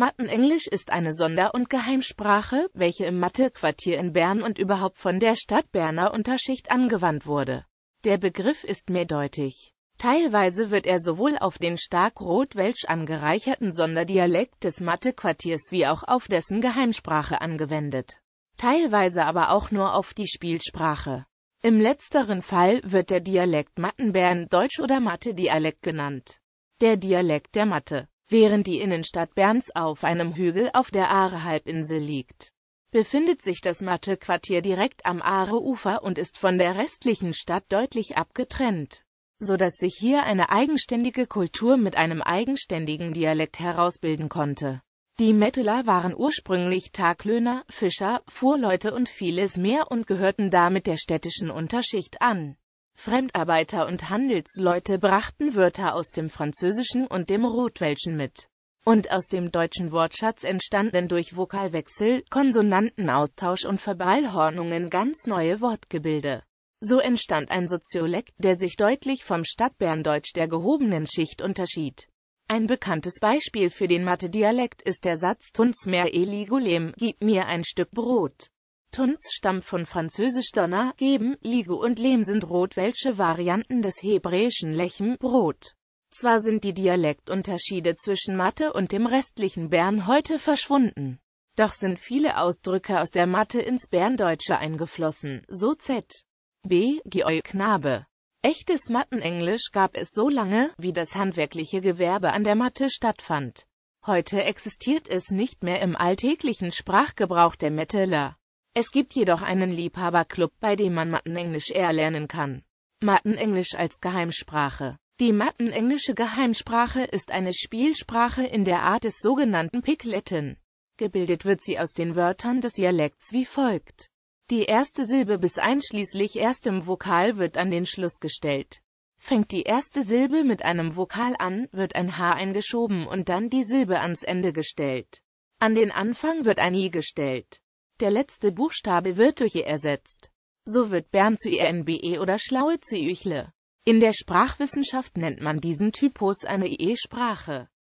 Mattenenglisch ist eine Sonder- und Geheimsprache, welche im Mathequartier in Bern und überhaupt von der Stadt Berner Unterschicht angewandt wurde. Der Begriff ist mehrdeutig. Teilweise wird er sowohl auf den stark rot-welsch angereicherten Sonderdialekt des Mathequartiers wie auch auf dessen Geheimsprache angewendet. Teilweise aber auch nur auf die Spielsprache. Im letzteren Fall wird der Dialekt Mattenbern Deutsch oder Mathe-Dialekt genannt. Der Dialekt der Mathe. Während die Innenstadt Berns auf einem Hügel auf der Aare-Halbinsel liegt, befindet sich das Matte-Quartier direkt am Aare-Ufer und ist von der restlichen Stadt deutlich abgetrennt, so dass sich hier eine eigenständige Kultur mit einem eigenständigen Dialekt herausbilden konnte. Die Metteler waren ursprünglich Taglöhner, Fischer, Fuhrleute und vieles mehr und gehörten damit der städtischen Unterschicht an Fremdarbeiter und Handelsleute brachten Wörter aus dem Französischen und dem Rotwelschen mit. Und aus dem deutschen Wortschatz entstanden durch Vokalwechsel, Konsonantenaustausch und Verbalhornungen ganz neue Wortgebilde. So entstand ein Soziolekt, der sich deutlich vom Stadtberndeutsch der gehobenen Schicht unterschied. Ein bekanntes Beispiel für den Mathe-Dialekt ist der Satz Tun's mehr Eli Golem, gib mir ein Stück Brot. Tuns stammt von französisch Donner, geben, Liege und Lehm sind rotwelsche Varianten des hebräischen Lechem, Brot. Zwar sind die Dialektunterschiede zwischen Mathe und dem restlichen Bern heute verschwunden. Doch sind viele Ausdrücke aus der Mathe ins Berndeutsche eingeflossen, so Z. B. Georg Knabe. Echtes Mattenenglisch gab es so lange, wie das handwerkliche Gewerbe an der Matte stattfand. Heute existiert es nicht mehr im alltäglichen Sprachgebrauch der Metteler. Es gibt jedoch einen Liebhaberclub, bei dem man Mattenenglisch erlernen kann. Mattenenglisch als Geheimsprache Die mattenenglische Geheimsprache ist eine Spielsprache in der Art des sogenannten Pikletten. Gebildet wird sie aus den Wörtern des Dialekts wie folgt. Die erste Silbe bis einschließlich erstem Vokal wird an den Schluss gestellt. Fängt die erste Silbe mit einem Vokal an, wird ein H eingeschoben und dann die Silbe ans Ende gestellt. An den Anfang wird ein I gestellt. Der letzte Buchstabe wird durch ihr ersetzt. So wird Bern zu ihr e NBE oder Schlaue zu Üchle. In der Sprachwissenschaft nennt man diesen Typus eine IE-Sprache. E